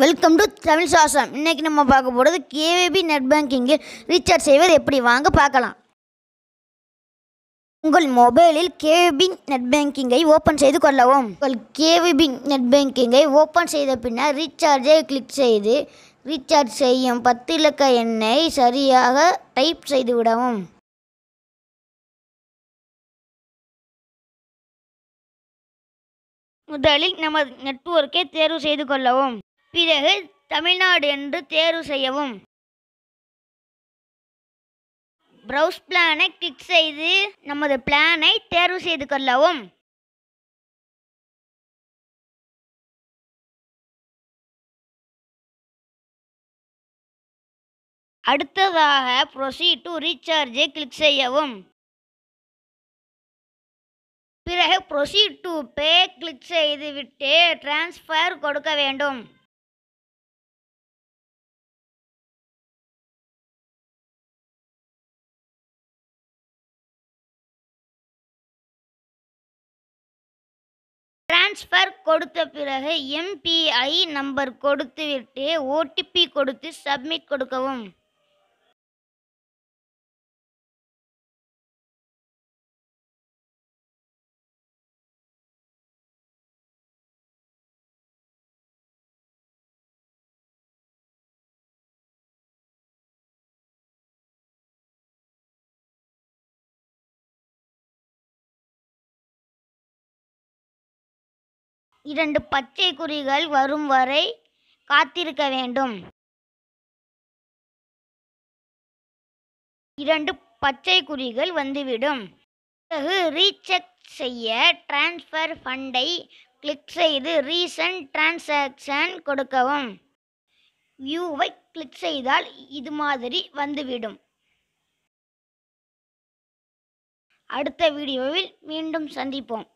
welcome to Tamil சாசம் இன்றைக்கி நம்ம பார்க்க போகிறது கேவிபி நெட் பேங்கிங்கில் ரீசார்ஜ் செய்வது எப்படி வாங்க பார்க்கலாம் உங்கள் மொபைலில் கேவிபி நெட் பேங்கிங்கை ஓப்பன் செய்து கொள்ளவும் உங்கள் கேவிபி நெட் பேங்கிங்கை ஓப்பன் செய்த பின்னர் ரீசார்ஜை கிளிக் செய்து ரீசார்ஜ் செய்யும் பத்து இலக்க எண்ணை சரியாக டைப் செய்து விடவும் முதலில் நமது நெட்வொர்க்கை தேர்வு செய்து கொள்ளவும் பிறகு தமிழ்நாடு என்று தேர்வு செய்யவும் ப்ரௌஸ் பிளானை கிளிக் செய்து நமது பிளானை தேர்வு செய்து கொள்ளவும் அடுத்ததாக ப்ரொசீட் டு ரீசார்ஜை கிளிக் செய்யவும் பிறகு ப்ரொசீட் டு பே கிளிக் செய்துவிட்டு டிரான்ஸ்ஃபர் கொடுக்க வேண்டும் டிரான்ஸ்ஃபர் கொடுத்த பிறகு எம்பிஐ நம்பர் கொடுத்துவிட்டு ஓடிபி கொடுத்து சப்மிட் கொடுக்கவும் இரண்டு பச்சை குறிகள் வரும் வரை காத்திருக்க வேண்டும் இரண்டு பச்சை குறிகள் வந்துவிடும் பிறகு ரீசெக் செய்ய டிரான்ஸ்ஃபர் ஃபண்டை கிளிக் செய்து ரீசன்ட் டிரான்சாக்ஷன் கொடுக்கவும் வியூவை கிளிக் செய்தால் இது மாதிரி வந்துவிடும் அடுத்த வீடியோவில் மீண்டும் சந்திப்போம்